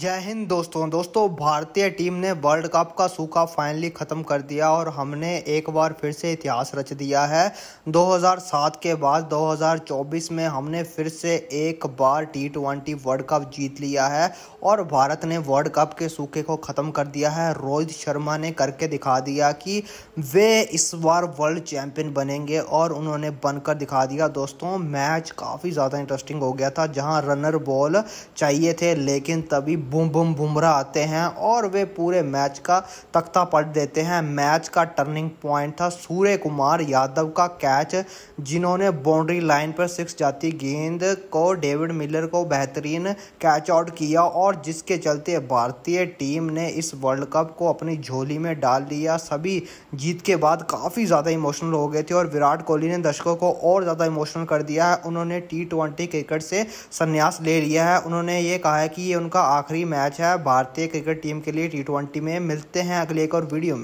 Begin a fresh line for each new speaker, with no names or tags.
जय हिंद दोस्तों दोस्तों भारतीय टीम ने वर्ल्ड कप का सूखा फाइनली ख़त्म कर दिया और हमने एक बार फिर से इतिहास रच दिया है 2007 के बाद 2024 में हमने फिर से एक बार टी ट्वेंटी वर्ल्ड कप जीत लिया है और भारत ने वर्ल्ड कप के सूखे को ख़त्म कर दिया है रोहित शर्मा ने करके दिखा दिया कि वे इस बार वर्ल्ड चैम्पियन बनेंगे और उन्होंने बनकर दिखा दिया दोस्तों मैच काफ़ी ज़्यादा इंटरेस्टिंग हो गया था जहाँ रनर बॉल चाहिए थे लेकिन तभी बुम बुम बुमरा आते हैं और वे पूरे मैच का तख्ता पलट देते हैं मैच का टर्निंग पॉइंट था सूर्य कुमार यादव का कैच जिन्होंने बाउंड्री लाइन पर सिक्स जाती गेंद को डेविड मिलर को बेहतरीन कैच आउट किया और जिसके चलते भारतीय टीम ने इस वर्ल्ड कप को अपनी झोली में डाल लिया सभी जीत के बाद काफ़ी ज़्यादा इमोशनल हो गए थे और विराट कोहली ने दर्शकों को और ज़्यादा इमोशनल कर दिया है उन्होंने टी ट्वेंटी क्रिकेट से संन्यास ले लिया है उन्होंने ये कहा है कि ये उनका आखिरी मैच है भारतीय क्रिकेट टीम के लिए टी ट्वेंटी में मिलते हैं अगले एक और वीडियो में